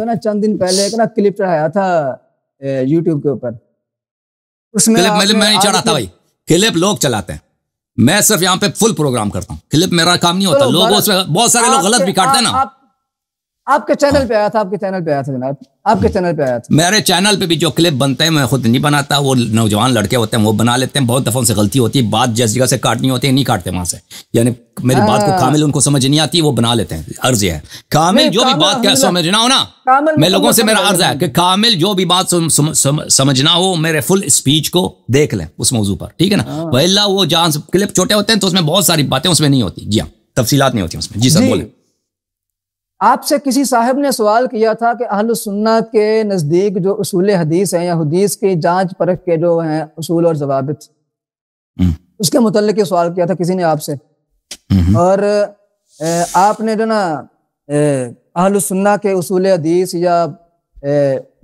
हो ना चंद दिन पहले एक ना क्लिप चढ़ाया था यूट्यूब के ऊपर उसमें क्लिप मतलब मैं नहीं चढ़ाता भाई क्लिप लोग चलाते हैं मैं सिर्फ यहाँ पे फुल प्रोग्राम करता हूँ क्लिप मेरा काम नहीं होता तो लोग बहुत सारे लोग गलत भी काटते हैं ना आपके चैनल पे आया था आपके चैनल पे आया था जनाब आपके चैनल पे आया था मेरे चैनल पे भी जो क्लिप बनते हैं मैं खुद नहीं बनाता वो नौजवान लड़के होते हैं वो बना लेते हैं बहुत दफा उनसे गलती होती है बात जैसी जगह से काटनी होती है नहीं काटते वहां से यानी मेरी बात को हाँ। कामिल उनको समझ नहीं आती वो बना लेते हैं अर्ज है कामिल जो भी बात क्या समझना हो ना मैं लोगों से मेरा अर्ज है कि कामिल जो भी बात समझना हो मेरे फुल स्पीच को देख लें उस मौजू पर ठीक है ना हाँ। वह वो जहाँ क्लिप छोटे होते हैं तो उसमें बहुत सारी बातें उसमें नहीं होती जी हाँ तफसीत नहीं होती उसमें जी सर बोले आपसे किसी साहब ने सवाल किया था कि अहल सुन्ना के नज़दीक जो असूल हदीस हैं या हदीस की जांच परख के जो हैं असूल और जवाबित हम्म। उसके मुतल सवाल किया था किसी ने आपसे हम्म। और आपने जो ना अहल सुन्ना के असूल हदीस या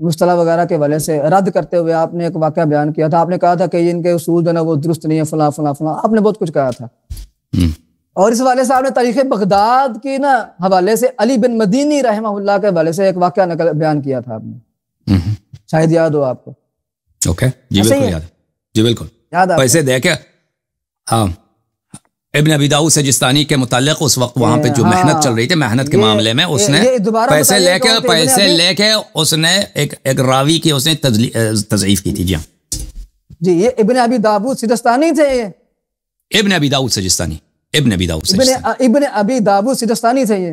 मुस्तला वगैरह के वाले से रद्द करते हुए आपने एक वाक्य बयान किया था आपने कहा था कि इनके असूल जो ना वो दुरुस्त नहीं है फला फला फला आपने बहुत कुछ कहा था हम्म। और इस वाले साहब ने तारीख बगदाद के ना हवाले से अली बिन मदीनी रहमा के हवाले से एक वाक्य नकल बयान किया था आपने हम्म। शायद याद हो आपको ओके जी बिल्कुल याद जी बिल्कुल याद आप वैसे देखे हाँ इबन अबी दाऊद सजिस्तानी के मुतालिक उस वक्त वहां पे जो हाँ, मेहनत चल रही थी मेहनत के मामले में उसने पैसे लेके पैसे लेके उसने एक एक रावी की उसने तजरीफ की थी जी हाँ। जी ये इबन अबी दाऊद सजिस्तानी थे इबन अबी दाऊद सजिस्तानी इब्न अबी दाऊद इब्न इब्न अबी दाऊद सिजस्तानी थे ये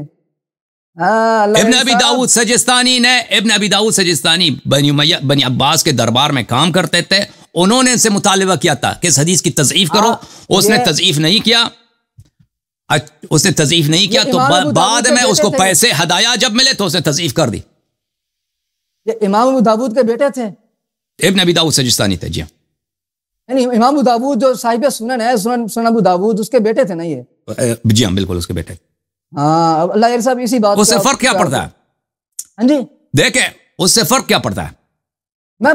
हाँ इब्न अबी दाऊद सजिस्तानी ने इब्न अबी दाऊद सजिस्तानी बनी बनी अब्बास के दरबार में काम करते थे उन्होंने इनसे मुतालबा किया था कि इस हदीस की तजईफ करो हाँ, उसने तजईफ नहीं किया उसने तजईफ नहीं किया तो बाद में उसको पैसे हदाया जब मिले तो उसने तजईफ कर दी ये इमाम अबू दाऊद के बेटे थे इब्न अबी दाऊद सजिस्तानी थे जी यानी इमाम दाऊद जो साहिब सुनन है सुनन सुनन अबू दाऊद उसके बेटे थे ना ये जी हां बिल्कुल उसके बेटे हां अल्लाह यार साहब इसी बात उससे फर्क क्या पड़ता है हां जी देखें उससे फर्क क्या पड़ता है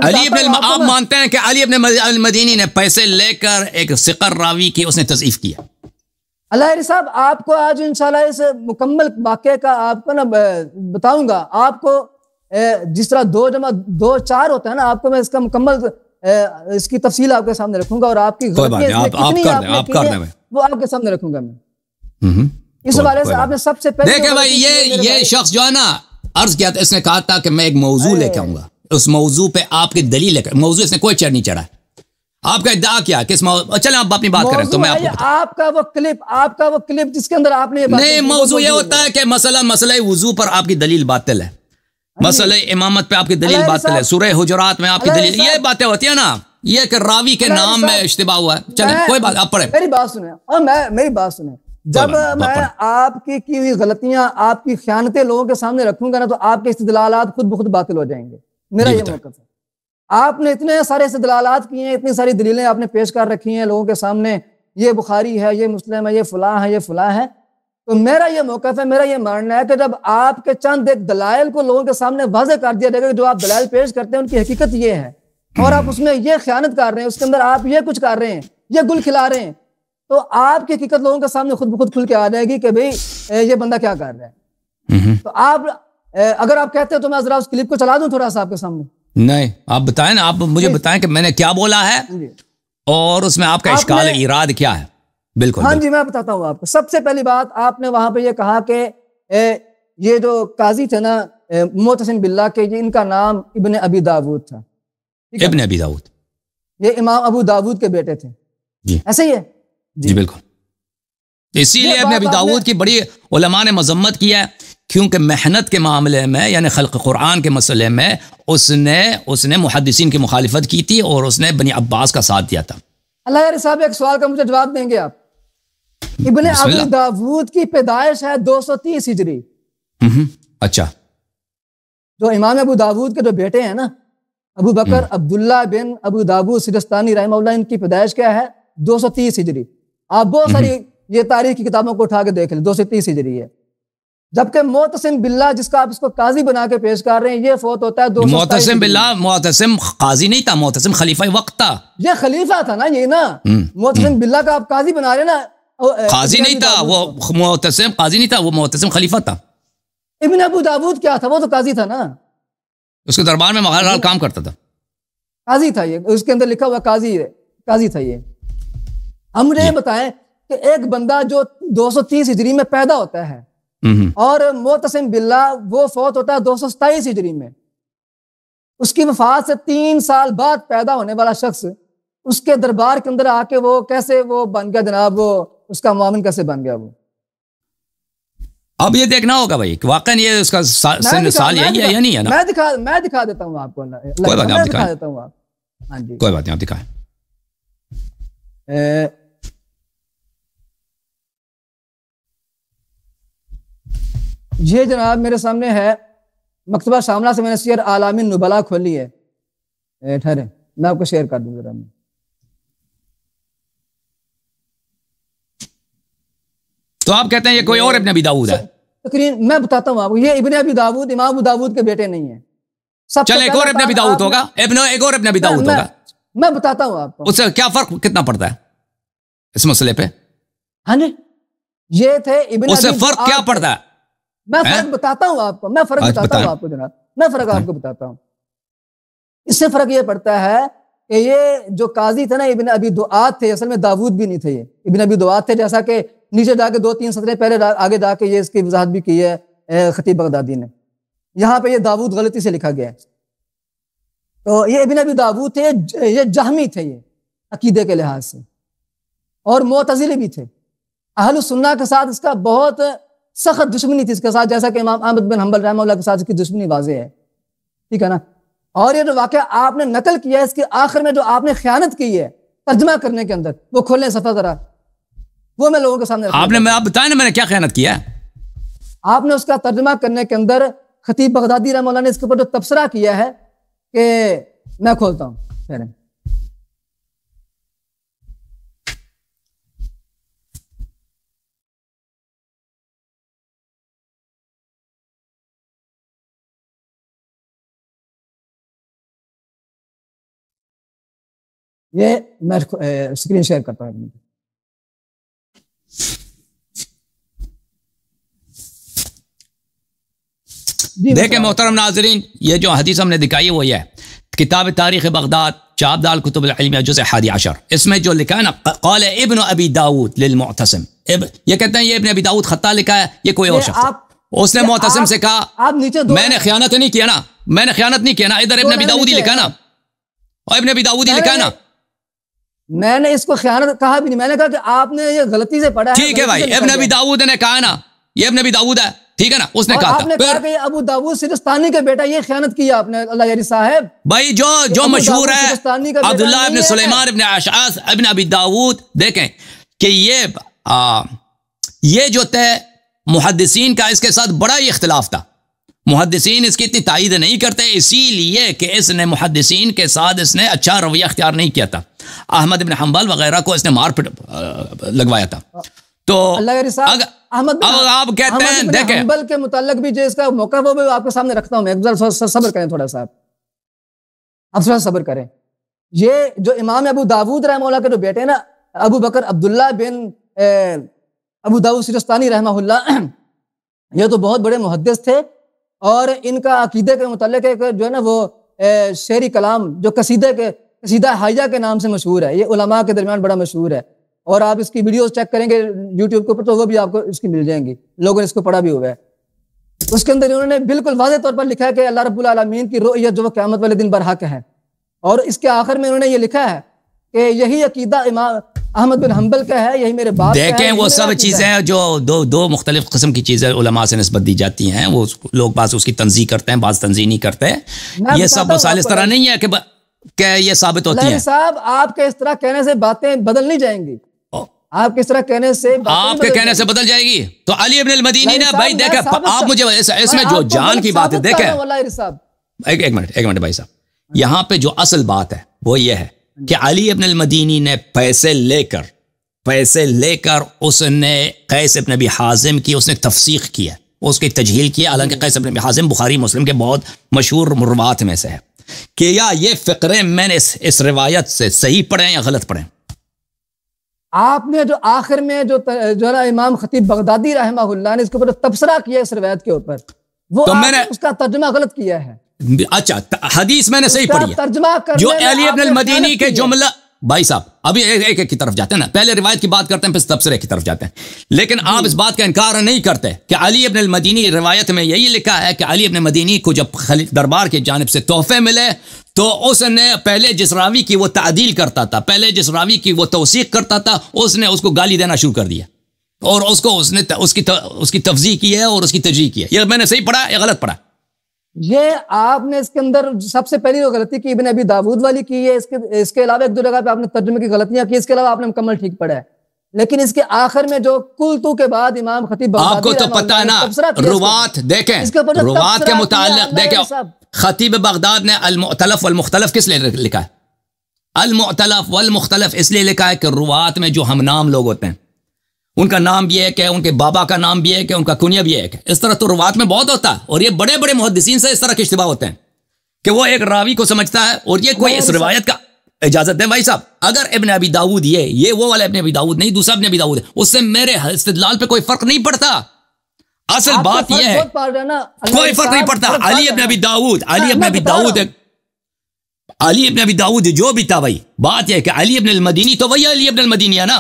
अली इब्न आप मानते हैं कि अली इब्न मदीनी ने पैसे लेकर एक सिकर रावी की उसने तसीफ किया अल्लाह साहब आपको आज इंशाल्लाह इस मुकम्मल वाक़े का आपको ना बताऊंगा आपको जिस तरह दो जमा दो चार होता है ना आपको मैं इसका मुकम्मल इसकी तफसील आपके सामने रखूंगा और आपकी वो आपके सामने रखूंगा मैं हम्म, इस हवाले से आपने सबसे पहले देखे भाई ये ये शख्स जो है ना अर्ज किया था तो इसने कहा था कि मैं एक मौजू लेके आऊंगा उस मौजू पे आपकी दलील लेकर मौजू इसने कोई चढ़ नहीं चढ़ा आपका इद्दा क्या किस चले आप अपनी बात करें तो मैं आपको आपका वो क्लिप आपका वो क्लिप जिसके अंदर आपने नहीं मौजू ये होता है कि मसला मसला वजू पर आपकी दलील बातिल है मसल इमामत पे आपकी दलील बात है सूर्य हजरात में आपकी दलील ये बातें होती है ना ये कि रावी के नाम में इश्तबा हुआ है चले कोई बात आप पढ़े मेरी बात सुने और मैं मेरी बात सुने जब मैं आपकी की हुई गलतियां आपकी ख्यानतें लोगों के सामने रखूंगा ना तो आपके इस्तलालात खुद बखुद बातिल हो जाएंगे मेरा ये मौका मतलब है आपने इतने सारे इस्तलालात किए हैं इतनी सारी दलीलें आपने पेश कर रखी हैं लोगों के सामने ये बुखारी है ये मुस्लिम है ये फलां है ये फलां है तो मेरा यह मौका है मेरा यह मानना है कि जब आपके चंद एक दलाइल को लोगों के सामने वाजे कर दिया जाएगा जो आप दलाइल पेश करते हैं उनकी हकीकत ये है और आप उसमें ये ख्यानत कर रहे हैं उसके अंदर आप ये कुछ कर रहे हैं ये गुल खिला रहे हैं तो आपकी हकीकत लोगों के सामने खुद ब खुद खुल के आ जाएगी कि भाई ये बंदा क्या कर रहा है तो आप अगर आप कहते हैं तो मैं जरा उस क्लिप को चला दूं थोड़ा सा आपके सामने नहीं आप बताएं ना आप मुझे बताएं कि मैंने क्या बोला है और उसमें आपका इश्काल इराद क्या है बिल्कुल हाँ जी मैं बताता हूँ आपको सबसे पहली बात आपने वहां पे ये कहा कि ये जो काजी थे ना मोहतसिन बिल्ला के ये इनका नाम इबन अबी दाऊद था इबन अबी दाऊद ये इमाम अबू दाऊद के बेटे थे जी ऐसे ही है जी, जी बिल्कुल इसीलिए इबन अबी दाऊद की बड़ी उलमा ने मजम्मत किया है क्योंकि मेहनत के मामले में यानी खल्क कुरान के मसले में उसने उसने मुहदसिन की मुखालफत की थी और उसने बनी अब्बास का साथ दिया था अल्लाह साहब एक सवाल का मुझे जवाब देंगे आप इबन अबी दाऊद की पैदाइश है 230 हिजरी अच्छा जो इमाम अबू दाऊद के जो बेटे हैं ना अबू बकर हम्म। अब्दुल्ला बिन अबू दाबू सिरस्तानी रहमल्ला इनकी पैदाइश क्या है 230 हिजरी आप बहुत सारी ये तारीख की किताबों को उठा के देख लें दो सौ तीस हिजरी है जबकि मोतसिम बिल्ला जिसका आप इसको काजी बना के पेश कर रहे हैं ये फोत होता है दो मोतसिम बिल्ला मोतसिम काजी नहीं था मोतसिम खलीफा वक्त था ये खलीफा था ना ये ना हम्म। मोतसिम हम्म। बिल्ला का आप काजी बना रहे ना काजी नहीं था वो मोहतसम काजी नहीं था वो मोहतसम खलीफा था इबन अबू दाऊद क्या था वो तो काजी था ना उसके दरबार में मगालाल काम करता था काजी था ये उसके अंदर लिखा हुआ काजी है काजी था ये हमने बताया कि एक बंदा जो 230 हिजरी में पैदा होता है और मोतसम बिल्ला वो फौत होता है दो सौ सताईस हिजरी में उसकी वफात से तीन साल बाद पैदा होने वाला शख्स उसके दरबार के अंदर आके वो कैसे वो बन गया जनाब वो उसका मामन कैसे बन गया वो अब ये देखना होगा भाई वाकई ये उसका सा, दिखा, साल यही है या नहीं है ना मैं दिखा मैं दिखा देता हूँ आपको कोई बात नहीं दिखा देता हूँ आप हाँ जी कोई बात नहीं आप दिखाएं ये जनाब मेरे सामने है मकतबा सामना से मैंने शेयर आलामी नुबला खोली है ठहरे मैं आपको शेयर कर दूँ जरा मैं तो आप कहते हैं ये कोई और इबन अबी दाऊद है तकरीन मैं बताता हूँ आपको ये इबन अबी दाऊद इमाम अबू दाऊद के बेटे नहीं है सब चल एक और इबन अबी दाऊद होगा इबन एक और इबन अबी दाऊद होगा मैं बताता हूँ आपको उससे क्या फर्क कितना पड़ता है इस मसले पे हाँ जी ये थे इबन उससे फर्क क्या पड़ता है मैं फर्क बताता हूँ आपको मैं फर्क बताता हूँ आपको जनाब मैं फर्क आपको बताता हूँ इससे फर्क ये पड़ता है कि ये जो काजी थे ना इबन अबी दुआत थे असल में दाऊद भी नहीं थे ये इबन अबी दुआत थे जैसा कि नीचे जाके दो तीन सत्रह पहले आगे जाके ये इसकी वजाहत भी की है खतीब बगदादी ने यहाँ पे ये दाऊद गलती से लिखा गया है तो ये इबिन अबी दाऊद थे ये जहमी थे ये अकीदे के लिहाज से और मोतजिले भी थे अहल सुन्ना के साथ इसका बहुत सख्त दुश्मनी थी इसके साथ जैसा कि इमाम अहमद बिन हम्बल रहमल्ला के साथ इसकी दुश्मनी वाजे है ठीक है ना और ये जो वाक़ आपने नकल किया है इसके आखिर में जो आपने ख्यानत की है तर्जमा करने के अंदर वो खोलें सफ़ा ज़रा वो मैं लोगों के सामने आपने मैं आप बताया ना मैंने क्या ख्यात किया आपने उसका तर्जमा करने के अंदर खतीब बगदादी रमोला ने इसके ऊपर जो तबसरा किया है कि मैं खोलता हूं ये मैं स्क्रीन शेयर करता हूँ देखे मोहतरम नाजरीन ये जो हदीस हमने दिखाई वो ये है किताब तारीख बगदाद दाल कुतुब जुज़ हादी अशर इसमें जो लिखा है ना कौल इबन अबी दाऊद लिलमतसम ये कहते हैं ये इबन अबी दाऊद खत्ता लिखा है ये कोई और शख्स उसने मोहतसम से कहा आप नीचे मैंने ख्यानत नहीं किया ना मैंने ख्यानत नहीं किया ना इधर इबन अबी दाऊद ही लिखा ना और इबन अबी दाऊद ही लिखा ना मैंने इसको ख्याल कहा भी नहीं मैंने कहा कि आपने ये गलती से पढ़ा ठीक है भाई अब नबी दाऊद ने कहा ना ये अब नबी दाऊद है ठीक है ना उसने कहा आपने कहा कि अबू दाऊद सिरिस्तानी का बेटा ये ख्यानत की आपने अल्लाह यारी साहब भाई जो जो मशहूर है अब्दुल्लाह इब्न सुलेमान इब्न आशास इब्न अबी दाऊद देखें कि ये आ, ये जो थे मुहदसिन का इसके साथ बड़ा ही इख्तलाफ था मुहदसिन इसकी इतनी तायद नहीं करते इसीलिए कि इसने मुहदसिन के साथ इसने अच्छा रवैया अख्तियार नहीं किया था अहमद बिन हम्बल वगैरह को इसने मार लगवाया था तो अगर आप कहते हैं देखें हम्बल के भी जो इसका मौका वो आपके सामने रखता हूं मैं सब्र करें थोड़ा सा आप थोड़ा सब्र करें ये जो इमाम अबू दाऊद के जो बेटे ना अबू बकर अब्दुल्ला बिन अबू दाऊद सिरस्तानी रहमहुल्ला ये तो बहुत बड़े मुहदस थे और इनका अकीदे के मुतल एक जो है ना वो शेरी कलाम जो कसीदे के कसीदा हाइजा के नाम से मशहूर है ये उलमा के दरमियान बड़ा मशहूर है और आप इसकी वीडियोस चेक करेंगे यूट्यूब के ऊपर तो वो भी आपको इसकी मिल जाएंगी लोगों ने इसको पढ़ा भी हुआ है उसके अंदर इन्होंने बिल्कुल वाज तौर पर लिखा है कि अल्लाह रबालमीन की रोयत जो क्यामत वाले दिन बरहक है और इसके आखिर में उन्होंने ये लिखा है कि यही अकीदा इमाम अहमद बिन हम्बल का है यही मेरे बाप देखें वो सब चीज़ें जो दो दो मुख्तलिफ किस्म की चीज़ें उलमा से नस्बत दी जाती हैं वो लोग बास उसकी तंजी करते हैं बास तंजी नहीं करते ये सब मसाल इस तरह नहीं है कि क्या ये साबित होती है साहब आपके इस तरह कहने से बातें बदल नहीं जाएंगी आप किस तरह कहने से आपके कहने से बदल जाएगी तो अली अबिन मदीनी ने भाई देखा आप मुझे इसमें जो जान की बात है देखे एक, एक मिनट एक मिनट भाई साहब यहाँ पे जो असल बात है वो ये है कि अली अबिन मदीनी ने पैसे लेकर पैसे लेकर उसने कैस अपने भी हाजिम की उसने तफसीक किया उसकी तजहील किया हालांकि कैस अपने हाजिम बुखारी मुस्लिम के बहुत मशहूर मुरवात में से है कि या ये फ़िक्रे मैंने इस, इस रिवायत से सही पढ़े या गलत पढ़े आपने जो आखिर में जो जो है ना इमाम खतीब बगदादी रहमा ने इसके ऊपर तबसरा किया इस रिवायत के ऊपर वो तो मैंने उसका तर्जमा गलत किया है अच्छा हदीस मैंने सही पढ़ी तर्जमा जो अली मदीनी के जुमला भाई साहब अभी एक एक की तरफ जाते हैं ना पहले रिवायत की बात करते हैं फिर तबसरे की तरफ जाते हैं लेकिन आप इस हम्म। बात का इनकार नहीं करते कि अली अबन मदीनी रिवायत में यही लिखा है कि अली अबन मदीनी को जब दरबार की जानब से तोहफे मिले तो उसने पहले जिस रावी की वो तदील करता था पहले जिस रावी की वो तोसीक करता था उसने उसको गाली देना शुरू कर दिया और उसको उसने उसकी उसकी तफजी की है और उसकी तजी की है यह मैंने सही पढ़ा या गलत पढ़ा ये आपने इसके अंदर सबसे पहली जो तो गलती की इबन अभी दाऊद वाली की है इसके इसके अलावा एक दो जगह पे आपने तर्जुमे की गलतियां की इसके अलावा आपने मुकम्मल ठीक पढ़ा है लेकिन इसके आखिर में जो कुल तू के बाद इमाम खतीब आपको तो पता ना रुवात देखें रुवात के मुतालिक देखें खतीब बगदाद ने अलमुतलफ वलमुख्तलफ किस लिए लिखा है अलमुतलफ वलमुख्तलफ इसलिए लिखा है कि रुवात में जो हम नाम लोग होते हैं उनका नाम भी एक है उनके बाबा का नाम भी एक है उनका कुनिया भी एक है इस तरह तो रुवात में बहुत होता है और ये बड़े बड़े मुहदसिन से इस तरह के इश्तबा होते हैं कि वो एक रावी को समझता है और ये कोई इस रिवायत का इजाजत दें भाई साहब अगर इबन अबी दाऊद ये ये वो वाला इबन अबी दाऊद नहीं दूसरा इबन अबी दाऊद उससे मेरे इस्तलाल पे कोई फर्क नहीं पड़ता असल तो बात यह है कोई फर्क नहीं पड़ता अली इबन अबी दाऊद अली इबन अबी दाऊद अली इबन अबी दाऊद जो भी था भाई बात यह कि अली इबन मदीनी तो वही अली इबन मदीनी है ना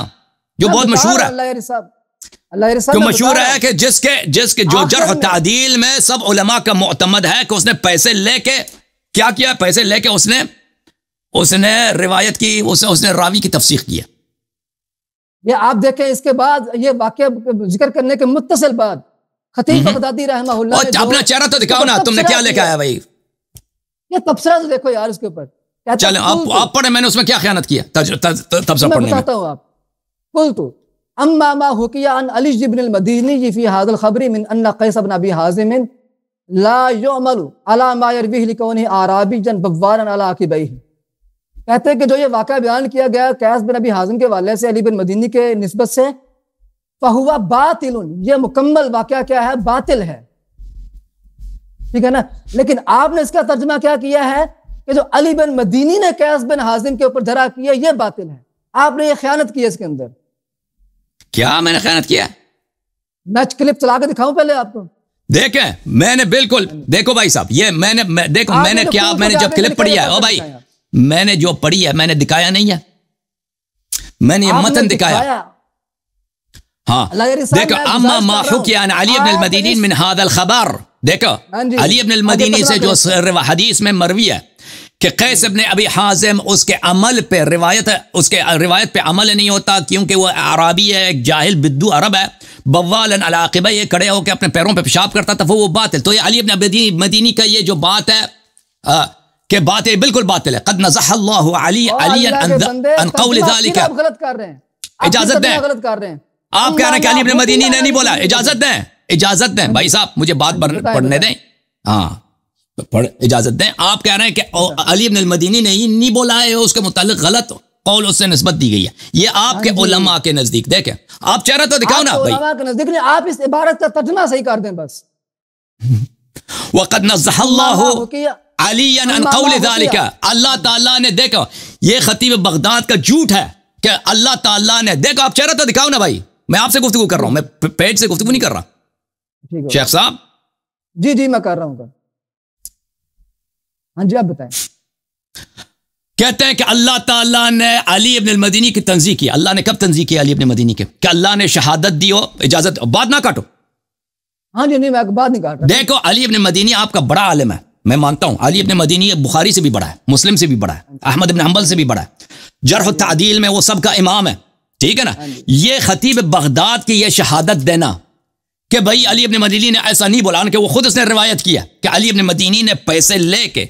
जो हाँ, बहुत मशहूर है जो मशहूर है कि जिसके जिसके जो जरह तदील में सब उलमा का मोतमद है कि उसने पैसे लेके क्या किया पैसे लेके उसने उसने रिवायत की उसने उसने रावी की तफसीक किया ये आप देखें इसके बाद ये वाक्य जिक्र करने के मुतसल बाद खतीब बगदादी अपना चेहरा तो दिखाओ ना तुमने क्या लेके आया भाई ये तबसरा तो देखो यार उसके ऊपर चलो तो- आप पढ़े मैंने उसमें क्या ख्यात किया तबसरा पढ़ने आप कुलतु अम्मा मा हुकिया अन अली जिबन मदीनी जी फ़ी हाजल खबरी मिन अन्ना कैस बन अबी हाजिम ला योमल अला मायरवी लिकोन आराबी जन बवान अला आकिबई कहते हैं कि जो ये वाक़ बयान किया गया कैस बिन अबी हाजम के वाले से अली बिन मदीनी के नस्बत से फहुआ बातिल ये मुकम्मल वाक़ क्या है बातिल है ठीक है ना लेकिन आपने इसका तर्जमा क्या किया है कि जो अली बिन मदीनी ने कैस बिन हाजिम के ऊपर धरा किया ये बातिल है आपने ये ख्यानत की है इसके अंदर क्या मैंने खयानत किया मैं क्लिप चला के दिखाऊं पहले आपको देखे मैंने बिल्कुल देखो भाई साहब ये मैंने मैं, देखो मैंने तो क्या मैंने जब क्लिप पढ़ी है ओ भाई मैंने जो पढ़ी है मैंने दिखाया नहीं है मैंने ये मतन दिखाया हाँ देखो अम्मा माहुकियान अली इब्न मदीनी मिन हादल खबर देखो हाँ अली इब्न मदीनी से तो जो हदीस में मरवी है कि कैस अपने अभी हाजिम उसके अमल पे रिवायत उसके रिवायत पे अमल नहीं होता क्योंकि वह अराबी है एक जाहिल बिद्दू अरब है बवालन अलाकबा ये खड़े होकर अपने पैरों पर पे पेशाब करता था तो वो वो बात है तो ये अली अपने मदीनी का ये जो बात है आ, के बात है बिल्कुल बातिल है कद गलत कर रहे इजाजत दें आप कह रहे हैं अली अपने मदीनी ने नहीं बोला इजाजत दें इजाजत दें भाई साहब मुझे बात हाँ, पढ़ने दें हाँ तो पढ़ इजाजत दें आप कह रहे हैं कि अच्छा। अली अबिन मदीनी ने ही नहीं बोला है उसके मुतालिक गलत कौल उससे नस्बत दी गई है ये हाँ आपके उलमा के नजदीक देखें आप चेहरा तो दिखाओ ना भाई नजदीक आप इस इबारत का तर्जमा सही कर दें बस अल्लाह ताला ने देखो ये खतीब बगदाद का झूठ है कि अल्लाह ताला ने देखो आप चेहरा तो दिखाओ ना भाई मैं आपसे गुफ्तु कर रहा हूँ मैं पेट से गुफ्तु नहीं कर रहा शेख साहब जी जी मैं कर रहा हूँ हाँ जी आप बताएं कहते हैं कि अल्लाह ताला ने अली अबन मदीनी की तंजी की अल्लाह ने कब तंजी की अली अबन मदीनी के कि अल्लाह ने शहादत दी हो इजाजत बाद ना काटो हाँ जी नहीं मैं बाद नहीं काट देखो अली अबन मदीनी आपका बड़ा आलम है मैं मानता हूँ अली अबन मदीनी बुखारी से भी बड़ा है मुस्लिम से भी बड़ा है अहमद अबन हम्बल से भी बड़ा है जरह तदील में वो सबका इमाम है ठीक है ना हाँ ये खतीब बगदाद की यह शहादत देना कि भाई अली अबन मदीनी ने ऐसा नहीं बोला कि वो खुद उसने रिवायत किया कि अली अबन मदीनी ने पैसे लेके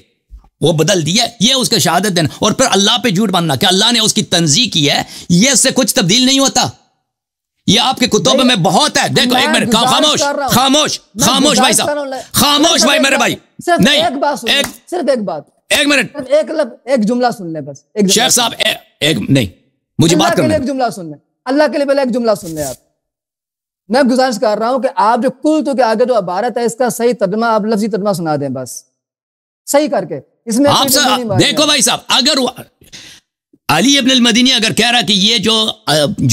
वो बदल दिया ये उसका शहादत देना और फिर अल्लाह पे झूठ बांधना कि अल्लाह ने उसकी तंजी की है ये इससे कुछ तब्दील नहीं होता ये आपके कुतुब में बहुत है देखो एक मिनट खामोश खामोश खामोश खामोश भाई साहब खामोश भाई मेरे भाई नहीं एक बात एक सिर्फ एक बात एक मिनट एक मतलब, एक जुमला सुन ले बस एक शेख साहब एक नहीं मुझे बात करना एक जुमला सुन ले अल्लाह के लिए पहले एक जुमला सुन ले आप मैं गुजारिश कर रहा हूँ कि आप जो कुल तो के आगे जो अबारत है इसका सही तर्जमा आप लफ्जी तर्जमा सुना दें बस सही करके इसमें आप तो देखो भाई साहब अगर अली अब मदीनी अगर कह रहा कि ये जो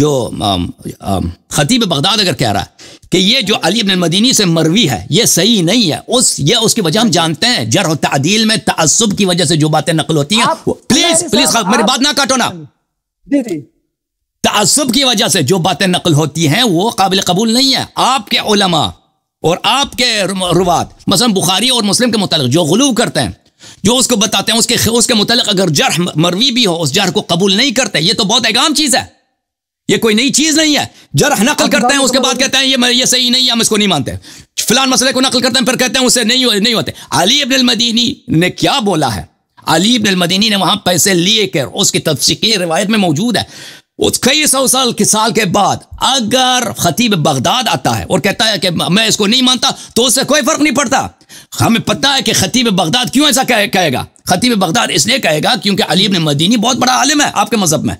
जो खतीब बगदाद अगर कह रहा है कि ये जो अली अब मदीनी से मरवी है ये सही नहीं है उस ये उसकी वजह हम जानते हैं जर तदील में तसब की वजह से जो बातें नकल होती हैं प्लीज प्लीज मेरी बात ना काटो ना तसुब तसब की वजह से जो बातें नकल होती हैं वो काबिल कबूल नहीं है आपके उलमा और आपके रुवात मसलन बुखारी और मुस्लिम के मुतल जो गलू करते हैं जो उसको बताते हैं उसके उसके मुतलक अगर जरह मरवी भी हो उस जरह को कबूल नहीं करते ये तो बहुत एक आम चीज़ है ये कोई नई चीज़ नहीं है जरह नकल करते हैं उसके तो बाद कहते हैं ये ये सही नहीं है हम इसको नहीं मानते फिलहाल मसले को नकल करते हैं फिर कहते हैं उसे नहीं नहीं होते अली अब मदीनी ने क्या बोला है अली अब मदीनी ने वहां पैसे लिए कर उसकी तफसीकी रिवायत में मौजूद है उस कई सौ साल के साल के बाद अगर खतीब बगदाद आता है और कहता है कि मैं इसको नहीं मानता तो उससे कोई फर्क नहीं पड़ता हमें पता है कि खतीब बगदाद क्यों ऐसा कहे, कहेगा खतीब बगदाद इसलिए कहेगा क्योंकि अलीब ने मदीनी बहुत बड़ा आलिम है आपके मजहब में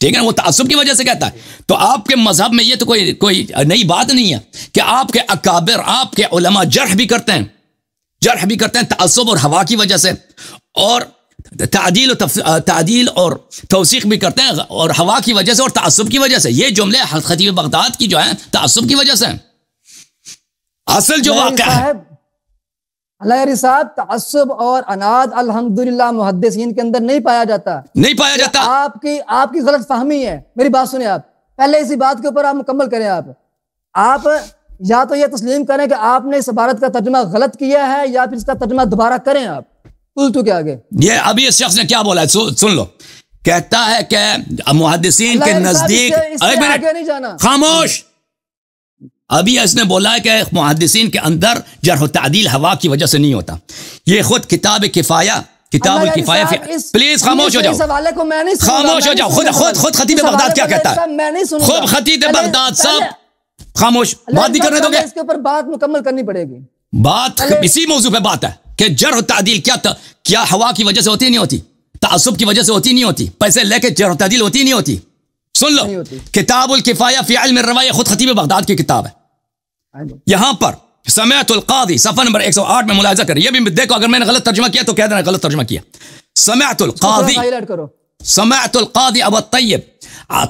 ठीक है वो तसब की वजह से कहता है तो आपके मजहब में ये तो कोई कोई नई बात नहीं है कि आपके अकाबिर आपके उलमा जरह भी करते हैं जरह भी करते हैं तसब और हवा की वजह से और तदील तदील और तोसीक भी करते हैं और हवा की वजह से और तसब की वजह से ये जुमले खतीब बगदाद की जो है तसब की वजह से असल जो वाक़ है साहब तसब और अनाद अलहमदुल्ला मुहदसिन के अंदर नहीं पाया जाता नहीं पाया जाता आपकी आपकी गलत फहमी है मेरी बात सुने आप पहले इसी बात के ऊपर आप मुकम्मल करें आप आप या तो यह तस्लीम करें कि आपने इस भारत का तर्जमा गलत किया है या फिर इसका तर्जमा दोबारा करें आप कुल तो क्या आगे ये अभी इस शख्स ने क्या बोला सु, सुन लो कहता है कि मुहदसिन के नजदीक एक मिनट खामोश अभी इसने बोला है कि मुहदसिन के अंदर जरह तदील हवा की वजह से नहीं होता ये खुद किताब किफाया किताब किफाया प्लीज खामोश हो जाओ खामोश हो जाओ खुद खुद खुद खतीब बगदाद क्या कहता है खुद खतीब बगदाद साहब खामोश बात नहीं करने दोगे इसके ऊपर बात मुकम्मल करनी पड़ेगी बात इसी मौजू पे बात है کہ جرح تعدیل کیا تا کیا ہوا کی وجہ سے ہوتی نہیں ہوتی تعصب کی وجہ سے ہوتی نہیں ہوتی پیسے لے کے جرح تعدیل ہوتی نہیں ہوتی سن لو کتاب الکفایہ فی علم الروایہ خود خطیب بغداد کی کتاب ہے یہاں پر سمعت القاضی صفحہ نمبر 108 میں ملاحظہ کر یہ بھی دیکھو اگر میں نے غلط ترجمہ کیا تو کہہ دینا غلط ترجمہ کیا سمعت القاضی سمعت القاضی ابو الطيب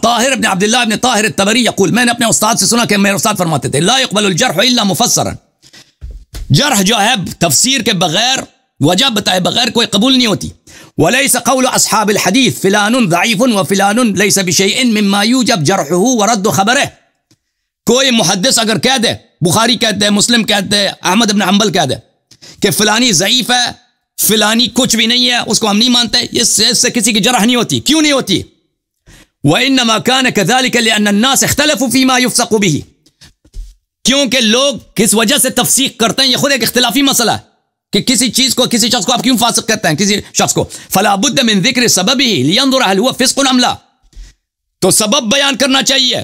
طاہر بن عبد الله بن طاہر التبری یقول میں نے اپنے استاد سے سنا کہ میرے استاد فرماتے تھے لا يقبل الجرح الا مفسرا جرح جاهب تفسير كي بغير وجاب بتاعي بغير كوي قبول نيوتي وليس قول أصحاب الحديث فلان ضعيف وفلان ليس بشيء مما يوجب جرحه ورد خبره كوي محدث أجر كاده بخاري كاده مسلم كاده أحمد بن عمبل كاده كيف فلاني ضعيفة فلاني كوچ بھی نہیں ہے اس کو ہم نہیں مانتے اس سے کسی کی جرح نہیں ہوتی کیوں نہیں ہوتی وَإِنَّمَا كَانَ كَذَلِكَ لِأَنَّ النَّاسِ اختلفوا فيما يُفْسَقُ بِهِ क्योंकि लोग किस वजह से तफसीक करते हैं यह खुद एक इख्तलाफी मसला है कि किसी चीज को किसी शख्स को आप क्यों फासक कहते हैं किसी शख्स को फलाबुद्ध मिन जिक्र सबब ही लिया फिस्कुन हमला तो सबब बयान करना चाहिए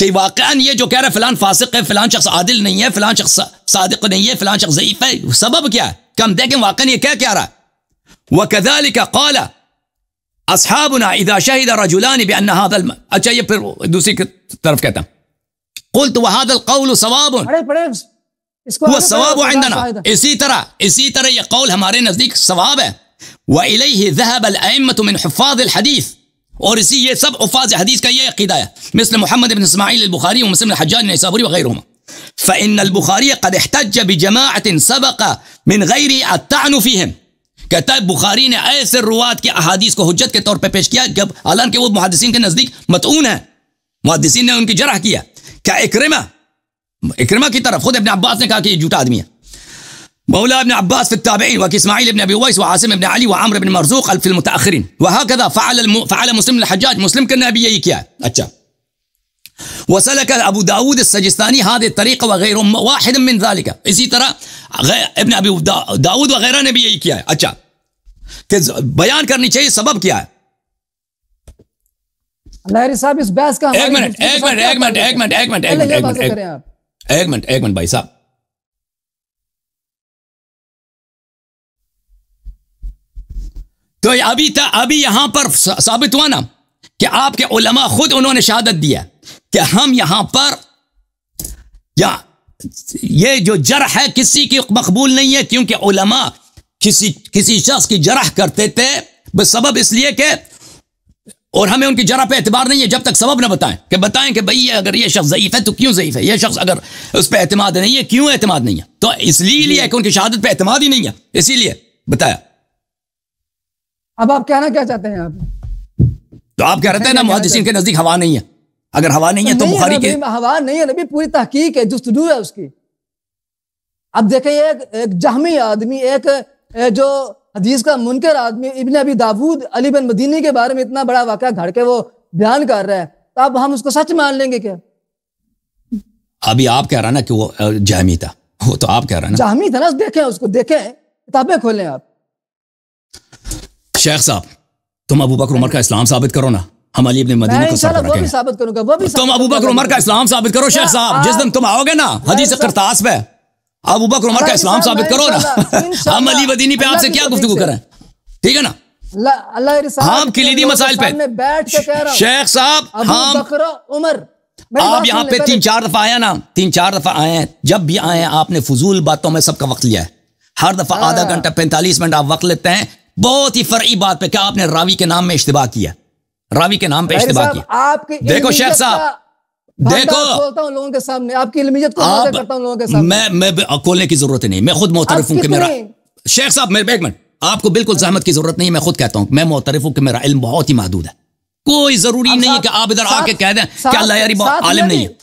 कि वाकान ये जो कह रहे है फिलहान फासिक है फिलहान शख्स आदिल नहीं है फिलहान शख्स सादिक नहीं है फिलहान शख्स जयीफ है सबब क्या है कि हम देखें वाकान ये क्या कह रहा है वह कदाल का कौला असहाबना इदा शाहिदा रजुलान बन्ना अच्छा ये फिर दूसरी तरफ कहता हूं قلت وهذا القول صواب والصواب عندنا اسی طرح اسی طرح یہ قول ہمارے نزدیک صواب ہے وَإِلَيْهِ ذَهَبَ الْأَئِمَّةُ مِنْ حُفَاظِ الْحَدِيثِ اور اسی یہ سب حفاظ حدیث کا یہ عقیدہ ہے مثل محمد بن اسماعیل البخاری ومسلم الحجاج نیسابوری وغیرهما فَإِنَّ الْبُخَارِيَ قَدْ اِحْتَجَّ بِجَمَاعَةٍ سَبَقَ مِنْ غَيْرِ الطعن فِيهِمْ کہتا ہے بخاری نے ایسے روات کی احادیث کو حجت کے طور پر پیش کیا حالانکہ وہ محادثین کے نزدیک متعون ہیں محادثین نے ان کی جرح کیا کیا इक्रिमा इक्रिमा کی طرف خود ابن عباس نے کہا کہ یہ جھوٹا آدمی ہے مولا ابن عباس في التابعين وك اسماعيل بن ابي ويس وعاصم بن علي وعمرو بن مرزوق في المتاخرين وهكذا فعل الم... فعل مسلم الحجاج مسلم كان ابي يكيا اچھا وسلك ابو داود السجستاني هذه الطريقه وغير واحد من ذلك اسی طرح غير... ابن ابي داود وغيره نبي يكيا اچھا بیان کرنی چاہیے سبب کیا ہے लहरी साहब इस बहस का एक मिनट एक मिनट एक मिनट एक मिनट एक मिनट एक मिनट एक मिनट एक मिनट भाई साहब तो अभी तक अभी यहां पर साबित हुआ ना कि आपके उलमा खुद उन्होंने शहादत दिया कि हम यहां पर या ये जो जरह है किसी की मकबूल नहीं है क्योंकि उलमा किसी किसी शख्स की जरह करते थे बस सबब इसलिए कि और हमें उनकी जरा पे एतबार नहीं है जब तक सबब ना बताएं कि बताएं कि भाई अगर ये शख्स ज़यीफ़ है तो क्यों ज़यीफ़ है ये शख्स अगर उस पर एतमाद नहीं है क्यों एतमाद नहीं है तो इसलिए लिया कि उनकी शहादत पर एतमाद ही नहीं है इसीलिए बताया अब आप कहना क्या चाहते हैं आप तो आप कह रहे थे ना मुहदसिन के नज़दीक हवा नहीं है अगर हवा नहीं है तो बुखारी के हवा नहीं है नबी पूरी तहकीक है जस्तजू है उसकी अब देखे एक जहमी आदमी एक जो हदीस का मुनकर आदमी इबन अभी दाऊद अली बिन मदीनी के बारे में इतना बड़ा वाक़ा घड़ के वो बयान कर रहा है तो अब हम उसको सच मान लेंगे क्या अभी आप कह रहा ना कि वो जहमी था वो तो आप कह रहा ना जहमी था ना देखे उसको देखे किताबें खोलें आप शेख साहब तुम अबू बकर उमर का इस्लाम साबित करो ना हम अली मदीना को साबित करूंगा वो भी तुम अबू बकर उमर का इस्लाम साबित करो शेख साहब जिस दिन तुम आओगे ना हाँ, हदीस करतास पे अब बकर उमर का इस्लाम साबित करो ना हम अली बदीनी पे आपसे क्या गुफ्तु करें ठीक है ना हम किलीदी मसाइल पे शेख साहब हम उमर आप यहाँ पे तीन चार दफा आया ना तीन चार दफा आए हैं जब भी आए हैं आपने फजूल बातों में सबका वक्त लिया है हर दफा हाँ। आधा घंटा पैंतालीस मिनट आप वक्त लेते हैं बहुत ही फर्ई बात पे क्या आपने रावी के नाम में इश्तबा किया रावी के नाम पे इश्तबा किया देखो शेख साहब देखो खोलता हूँ लोगों के सामने आपकी इलमियत को आप, करता लोगों के सामने मैं मैं खोलने की जरूरत नहीं मैं खुद मोहतरफ हूँ कि मेरा शेख साहब मेरे एक मिनट आपको बिल्कुल जहमत की जरूरत नहीं मैं खुद कहता हूँ मैं मोहतरफ हूँ कि मेरा इल्म बहुत ही महदूद है कोई जरूरी नहीं है कि आप इधर आके कह दें कि अल्लाह यारी आलिम नहीं है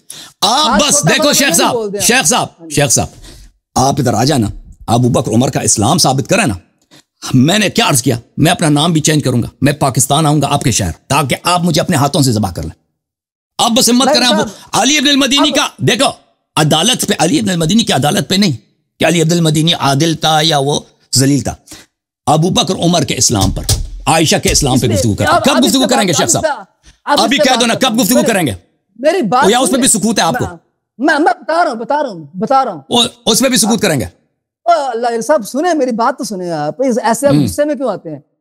आप बस देखो शेख साहब शेख हाँ साहब शेख साहब आप इधर आ जाना अबू बकर उमर का इस्लाम साबित करें ना मैंने क्या अर्ज किया मैं अपना नाम भी चेंज करूंगा मैं पाकिस्तान आऊंगा आपके शहर ताकि आप मुझे अपने हाथों से जबा कर लें अब बस हिम्मत करें अली अब्दुल मदीनी का देखो अदालत पे अली अब्दुल मदीनी की अदालत पे नहीं क्या अली अब्दुल मदीनी आदिल था या वो जलील था अबू बकर उमर के इस्लाम पर आयशा के इस्लाम पे गुफ्तु करें कब गुफ्तु करेंगे शेख साहब अभी कह दो ना कब गुफ्तु करेंगे मेरी बात या उस भी सुकूत है आपको मैं मैं बता रहा हूँ बता रहा हूँ बता रहा हूँ उसमें भी सुकूत करेंगे अल्लाह साहब सुने मेरी बात तो सुने आप ऐसे हम्म। गुस्से में क्यों आते हैं